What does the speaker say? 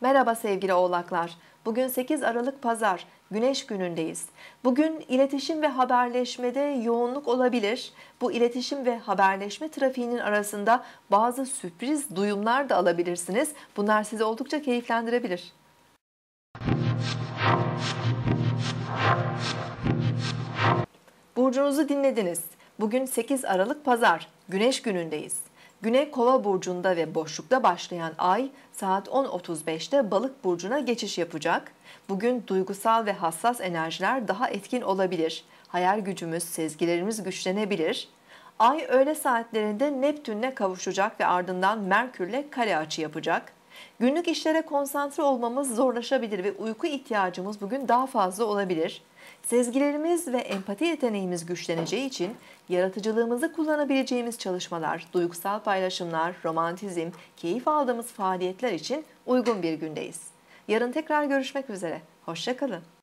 Merhaba sevgili oğlaklar. Bugün 8 Aralık Pazar, Güneş günündeyiz. Bugün iletişim ve haberleşmede yoğunluk olabilir. Bu iletişim ve haberleşme trafiğinin arasında bazı sürpriz duyumlar da alabilirsiniz. Bunlar sizi oldukça keyiflendirebilir. Burcunuzu dinlediniz. Bugün 8 Aralık Pazar, Güneş günündeyiz. Güney Kova burcunda ve boşlukta başlayan ay saat 10.35'te Balık burcuna geçiş yapacak. Bugün duygusal ve hassas enerjiler daha etkin olabilir. Hayal gücümüz, sezgilerimiz güçlenebilir. Ay öğle saatlerinde Neptün'le kavuşacak ve ardından Merkür'le kare açı yapacak. Günlük işlere konsantre olmamız zorlaşabilir ve uyku ihtiyacımız bugün daha fazla olabilir. Sezgilerimiz ve empati yeteneğimiz güçleneceği için yaratıcılığımızı kullanabileceğimiz çalışmalar, duygusal paylaşımlar, romantizm, keyif aldığımız faaliyetler için uygun bir gündeyiz. Yarın tekrar görüşmek üzere. Hoşçakalın.